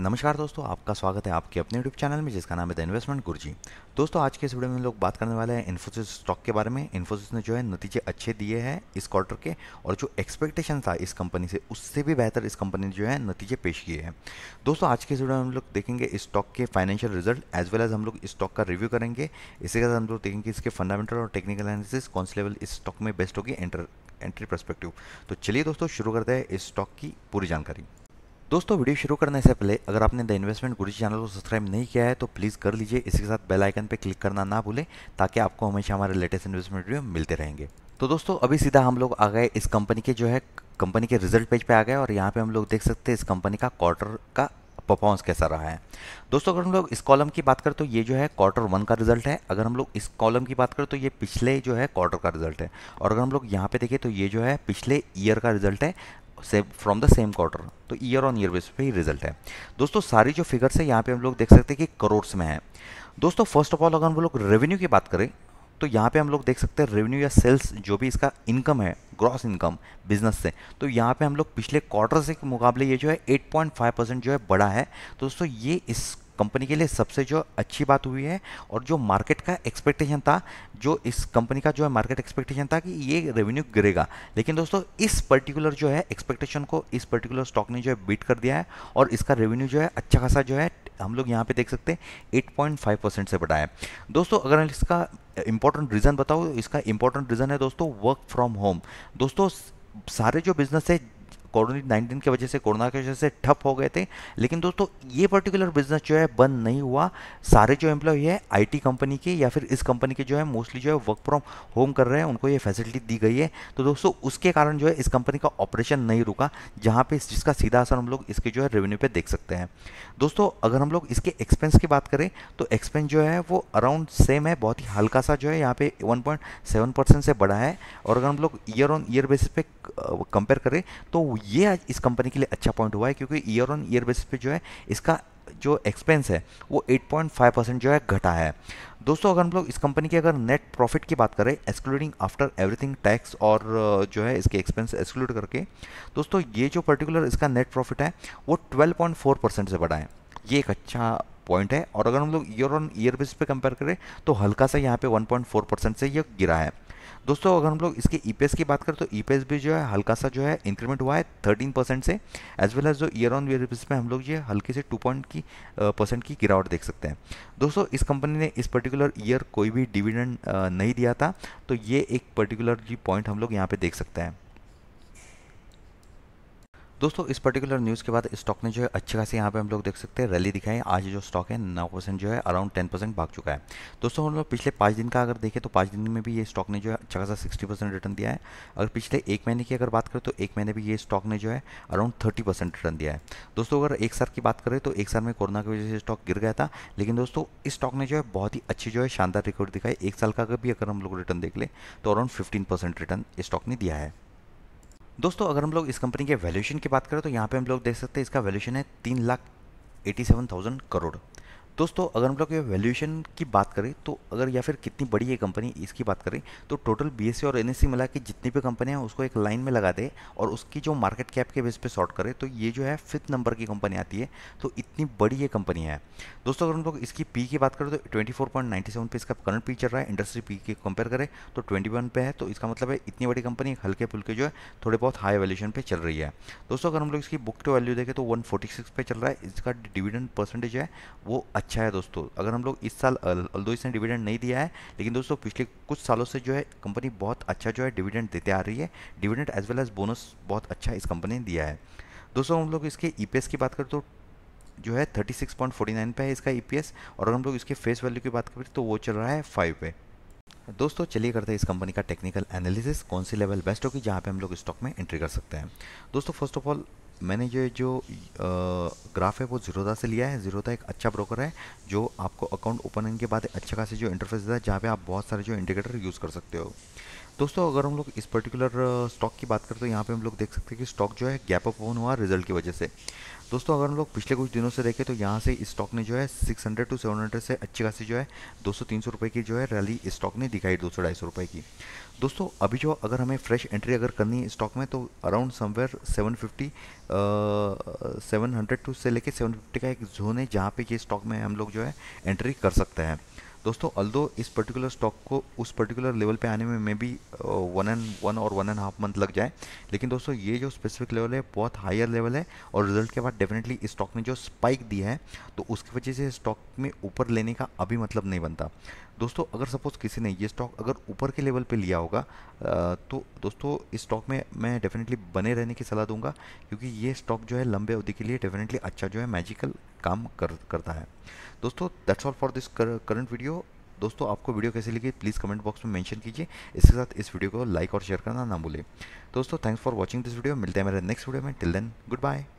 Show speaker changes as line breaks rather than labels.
नमस्कार दोस्तों आपका स्वागत है आपके अपने यूट्यूब चैनल में जिसका नाम है द इन्वेस्टमेंट गुरुजी दोस्तों आज के इस वीडियो में हम लोग बात करने वाले हैं इन्फोसिस स्टॉक के बारे में इन्फोसिस ने जो है नतीजे अच्छे दिए हैं इस क्वार्टर के और जो एक्सपेक्टेशन था इस कंपनी से उससे भी बेहतर इस कंपनी ने जो है नतीजे पेश किए हैं दोस्तों आज के इस वीडियो में हम लोग देखेंगे इस स्टॉक के financial result as well as हम लोग इस स्टॉक का रिव्यू करेंगे इसी के साथ हम लोग देखेंगे इसके फंडामेंटल और टेक्निकल एनालिसिस कौन से लेवल इस स्टॉक में बेस्ट होगी एंटर एंट्री परस्पेक्टिव तो चलिए दोस्तों शुरू करते हैं इस स्टॉक की पूरी जानकारी दोस्तों वीडियो शुरू करने से पहले अगर आपने द इन्वेस्टमेंट गुरु चैनल को सब्सक्राइब नहीं किया है तो प्लीज़ कर लीजिए इसके साथ बेल आइकन पर क्लिक करना ना भूलें ताकि आपको हमेशा हमारे लेटेस्ट इन्वेस्टमेंट वीडियो मिलते रहेंगे तो दोस्तों अभी सीधा हम लोग आ गए इस कंपनी के जो है कंपनी के रिजल्ट पेज पे आ गए और यहाँ पे हम लोग देख सकते हैं इस कंपनी का क्वार्टर का परफॉर्मेंस कैसा रहा है दोस्तों अगर हम लोग इस कॉलम की बात करें तो ये जो है क्वार्टर वन का रिजल्ट है अगर हम लोग इस कॉलम की बात करें तो ये पिछले जो है क्वार्टर का रिजल्ट है और अगर हम लोग यहाँ पे देखें तो ये जो है पिछले ईयर का रिजल्ट है से फ्रॉम द सेम क्वार्टर तो ईयर ऑन ईयर बेस पे ही रिजल्ट है दोस्तों सारी जो फिगर्स है यहाँ पे हम लोग देख सकते हैं कि करोड़्स में है दोस्तों फर्स्ट ऑफ ऑल अगर हम लोग रेवेन्यू की बात करें तो यहाँ पे हम लोग देख सकते हैं रेवेन्यू या सेल्स जो भी इसका इनकम है ग्रॉस इनकम बिजनेस से तो यहाँ पे हम लोग पिछले क्वार्टर से के मुकाबले ये जो है 8.5 परसेंट जो है बड़ा है तो दोस्तों ये इस कंपनी के लिए सबसे जो अच्छी बात हुई है और जो मार्केट का एक्सपेक्टेशन था जो इस कंपनी का जो है मार्केट एक्सपेक्टेशन था कि ये रेवेन्यू गिरेगा लेकिन दोस्तों इस पर्टिकुलर जो है एक्सपेक्टेशन को इस पर्टिकुलर स्टॉक ने जो है बीट कर दिया है और इसका रेवेन्यू जो है अच्छा खासा जो है हम लोग यहाँ पे देख सकते हैं 8.5 परसेंट से बढ़ा है दोस्तों अगर इसका इंपॉर्टेंट रीज़न बताओ इसका इंपॉर्टेंट रीज़न है दोस्तों वर्क फ्रॉम होम दोस्तों सारे जो बिजनेस है कोविड नाइन्टीन की वजह से कोरोना की वजह से ठप हो गए थे लेकिन दोस्तों ये पर्टिकुलर बिजनेस जो है बंद नहीं हुआ सारे जो एम्प्लॉय है आईटी कंपनी के या फिर इस कंपनी के जो है मोस्टली जो है वर्क फ्रॉम होम कर रहे हैं उनको ये फैसिलिटी दी गई है तो दोस्तों उसके कारण जो है इस कंपनी का ऑपरेशन नहीं रुका जहाँ पे जिसका सीधा असर हम लोग इसके जो है रेवेन्यू पे देख सकते हैं दोस्तों अगर हम लोग इसके एक्सपेंस की बात करें तो एक्सपेंस जो है वो अराउंड सेम है बहुत ही हल्का सा जो है यहाँ पे 1.7 परसेंट से बढ़ा है और अगर हम लोग ईयर ऑन ईयर बेसिस पे कंपेयर करें तो ये आज इस कंपनी के लिए अच्छा पॉइंट हुआ है क्योंकि ईयर ऑन ईयर बेसिस पे जो है इसका जो एक्सपेंस है वो 8.5 परसेंट जो है घटा है दोस्तों अगर हम लोग इस कंपनी की अगर नेट प्रॉफिट की बात करें एक्सक्लूडिंग आफ्टर एवरीथिंग टैक्स और जो है इसके एक्सपेंस एक्सक्लूड करके दोस्तों ये जो पर्टिकुलर इसका नेट प्रॉफिट है वो 12.4 परसेंट से बढ़ा है ये एक अच्छा पॉइंट है और अगर हम लोग ईयर ऑन ईयर बेसिस पे कंपेयर करें तो हल्का सा यहाँ पे 1.4 परसेंट से ये गिरा है दोस्तों अगर हम लोग इसके ई e की बात करें तो ई e भी जो है हल्का सा जो है इंक्रीमेंट हुआ है थर्टीन परसेंट से एज वेल एज जो ईयर ऑन ईयर बेसिस में हम लोग ये हल्के से टू पॉइंट की परसेंट की गिरावट देख सकते हैं दोस्तों इस कंपनी ने इस पर्टिकुलर ईयर कोई भी डिविडेंड नहीं दिया था तो ये एक पर्टिकुलर जी पॉइंट हम लोग यहाँ पे देख सकते हैं दोस्तों इस पर्टिकुलर न्यूज़ के बाद स्टॉक ने जो है अच्छे खासे यहाँ पे हम लोग देख सकते हैं रैली दिखाई आज जो स्टॉक है नौ परसेंट जो है अराउंड टेन परसेंट भाग चुका है दोस्तों हम लोग पिछले पाँच दिन का अगर देखें तो पाँच दिन में भी ये स्टॉक ने जो है अच्छा खासा सिक्सटी परसेंट रिटर्न दिया है अगर पिछले एक महीने की अगर बात करें तो एक महीने भी ये स्टॉक ने जो है अराउंड थर्टी परसेंट रिटर्न दिया है दोस्तों अगर एक साल की बात करें तो एक साल में कोरोना की वजह से स्टॉक गिर गया था लेकिन दोस्तों इस स्टॉक ने जो है बहुत ही अच्छी जो है शानदार रिकॉर्ड दिखाई एक साल का अगर भी अगर हम लोग रिटर्न देख लें तो अराउंड फिफ्टीन रिटर्न स्टॉक ने दिया है दोस्तों अगर हम लोग इस कंपनी के वैल्यूशन की बात करें तो यहाँ पे हम लोग देख सकते हैं इसका वैल्यूशन है तीन lakh eighty seven thousand crore दोस्तों अगर हम लोग वैल्यूएशन की बात करें तो अगर या फिर कितनी बड़ी ये कंपनी इसकी बात करें तो टोटल बी e और एन e मिला के जितनी भी कंपनियाँ हैं उसको एक लाइन में लगा दे और उसकी जो मार्केट कैप के बेस पे शॉर्ट करें तो ये जो है फिफ्थ नंबर की कंपनी आती है तो इतनी बड़ी ये कंपनी है दोस्तों अगर हम लोग इसकी पी की बात करें तो ट्वेंटी पे इसका करंट पी चल रहा है इंडस्ट्री पी के कंपेयर करें तो ट्वेंटी पे है तो इसका मतलब है इतनी बड़ी कंपनी हल्के फुल्के जो है थोड़े बहुत हाई वैल्यूशन पर चल रही है दोस्तों अगर हम लोग इसकी बुक टू वैल्यू देखें तो वन पे चल रहा है इसका डिविडेंड परसेंटेज है वो अच्छा अच्छा है दोस्तों अगर हम लोग इस साल अल्दो इसने डिविडेंड नहीं दिया है लेकिन दोस्तों पिछले कुछ सालों से जो है कंपनी बहुत अच्छा जो है डिविडेंड देते आ रही है dividend as well as bonus बहुत अच्छा इस कंपनी ने दिया है दोस्तों हम लोग इसके ई e की बात करें तो जो है 36.49 पे है इसका ई e और हम लोग इसके फेस वैल्यू की बात करें तो वो चल रहा है फाइव पे दोस्तों चलिए करते हैं इस कंपनी का टेक्निकल एनालिसिस कौन सी लेवल बेस्ट होगी जहाँ पे हम लोग स्टॉक में एंट्री कर सकते हैं दोस्तों फर्स्ट ऑफ ऑल मैंने ये जो ग्राफ है वो जीरोदा से लिया है जीरोदा एक अच्छा ब्रोकर है जो आपको अकाउंट ओपन होने के बाद एक अच्छा खासी जो इंटरफेस देता है जहाँ पे आप बहुत सारे जो इंडिकेटर यूज़ कर सकते हो दोस्तों अगर हम लोग इस पर्टिकुलर स्टॉक की बात करें तो यहाँ पे हम लोग देख सकते हैं कि स्टॉक जो है गैप अप ओपन हुआ रिजल्ट की वजह से दोस्तों अगर हम लोग पिछले कुछ दिनों से देखें तो यहाँ से स्टॉक ने जो है 600 टू 700 से अच्छी खासी जो है 200-300 रुपए की जो है रैली स्टॉक ने दिखाई 200-250 रुपए की दोस्तों अभी जो अगर हमें फ्रेश एंट्री अगर करनी है स्टॉक में तो अराउंड समवेयर 750 700 टू से लेके 750 का एक जोन है जहाँ पे ये स्टॉक में हम लोग जो है एंट्री कर सकते हैं दोस्तों अल्दो इस पर्टिकुलर स्टॉक को उस पर्टिकुलर लेवल पे आने में maybe one and one और वन एंड हाफ मंथ लग जाए लेकिन दोस्तों ये जो स्पेसिफिक लेवल है बहुत हायर लेवल है और रिजल्ट के बाद डेफिनेटली इस स्टॉक ने जो स्पाइक दिया है तो उसकी वजह से स्टॉक में ऊपर लेने का अभी मतलब नहीं बनता दोस्तों अगर सपोज़ किसी ने ये स्टॉक अगर ऊपर के लेवल पे लिया होगा uh, तो दोस्तों इस स्टॉक में मैं डेफिनेटली बने रहने की सलाह दूंगा क्योंकि ये स्टॉक जो है लंबे अवधि के लिए डेफिनेटली अच्छा जो है मैजिकल काम कर करता है दोस्तों that's all for this current video दोस्तों आपको वीडियो कैसी लगी प्लीज़ कमेंट बॉक्स में मेंशन कीजिए इसके साथ इस वीडियो को लाइक और शेयर करना ना भूलें दोस्तों thanks for watching this video मिलते हैं मेरे नेक्स्ट वीडियो में टिल देन गुड बाय